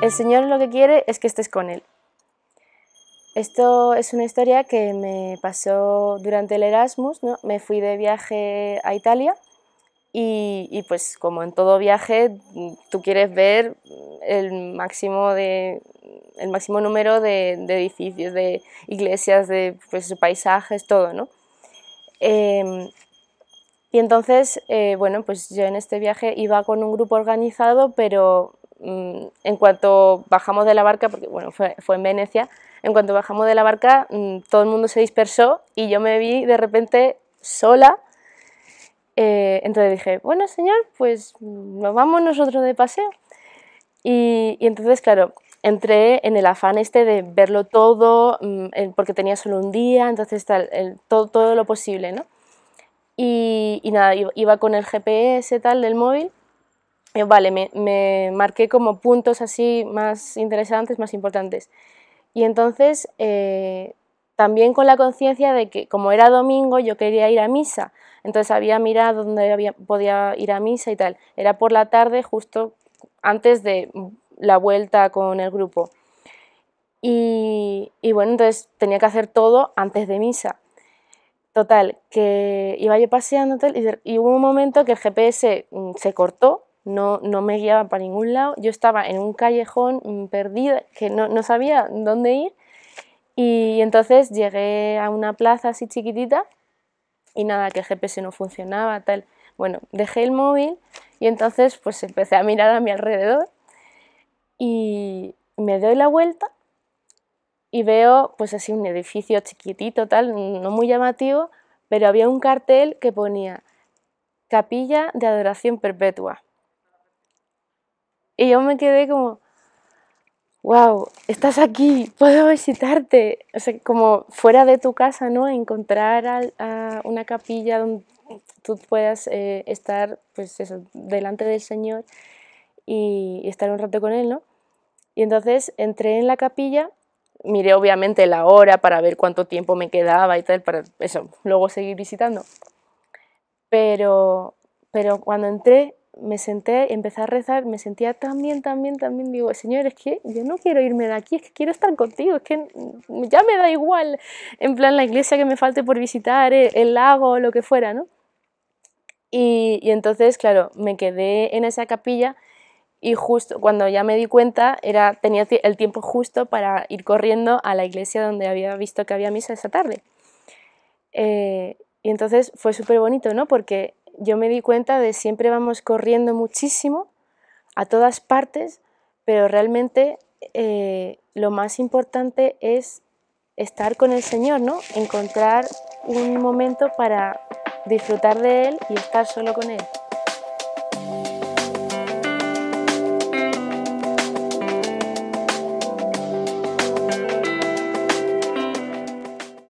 El Señor lo que quiere es que estés con Él. Esto es una historia que me pasó durante el Erasmus, ¿no? Me fui de viaje a Italia y, pues como en todo viaje tú quieres ver el máximo, de, el máximo número de, edificios, de iglesias, de pues, paisajes, todo, em, y entonces, eh, bueno, pues yo en este viaje iba con un grupo organizado, pero Mm, en cuanto bajamos de la barca, porque bueno, fue, en Venecia, en cuanto bajamos de la barca mm, todo el mundo se dispersó y yo me vi de repente sola. Eh, entonces dije, bueno señor, pues mm, nos vamos nosotros de paseo. Y, entonces, claro, entré en el afán este de verlo todo, porque tenía solo un día, entonces tal, todo, lo posible, ¿no? Y, y nada, iba con el GPS tal del móvil eh, vale, me, marqué como puntos así más interesantes, más importantes. Y entonces eh, también con la conciencia de que como era domingo yo quería ir a misa, entonces había mirado dónde podía ir a misa y tal. Era por la tarde justo antes de la vuelta con el grupo. Y, y, bueno, entonces tenía que hacer todo antes de misa. Total, que iba yo paseando y hubo un momento que el GPS mm, se cortó no, me guiaba para ningún lado. Yo estaba en un callejón mm, perdida, que no, sabía dónde ir. Y entonces llegué a una plaza así chiquitita y nada, que el GPS no funcionaba, tal. Bueno, dejé el móvil y entonces pues empecé a mirar a mi alrededor y me doy la vuelta y veo pues así un edificio chiquitito, tal, no muy llamativo, pero había un cartel que ponía Capilla de Adoración Perpetua. Y yo me quedé como, wow, estás aquí, puedo visitarte. O sea, como fuera de tu casa, ¿no? Encontrar a, una capilla donde tú puedas eh, estar, pues eso, delante del Señor y, estar un rato con Él, ¿no? Y entonces entré en la capilla miré obviamente la hora para ver cuánto tiempo me quedaba y tal, para eso, luego seguir visitando. Pero, pero cuando entré me senté, empecé a rezar, me sentía tan bien, tan bien, tan bien. Digo, Señor, es que yo no quiero irme de aquí, es que quiero estar contigo, es que ya me da igual, en plan, la iglesia que me falte por visitar, eh, el, lago, lo que fuera, ¿no? Y, entonces, claro, me quedé en esa capilla y justo cuando ya me di cuenta, era, tenía el tiempo justo para ir corriendo a la iglesia donde había visto que había misa esa tarde. Eh, y entonces fue súper bonito, ¿no? Porque yo me di cuenta de siempre vamos corriendo muchísimo a todas partes, pero realmente eh, lo más importante es estar con el Señor, ¿no? Encontrar un momento para disfrutar de Él y estar solo con Él.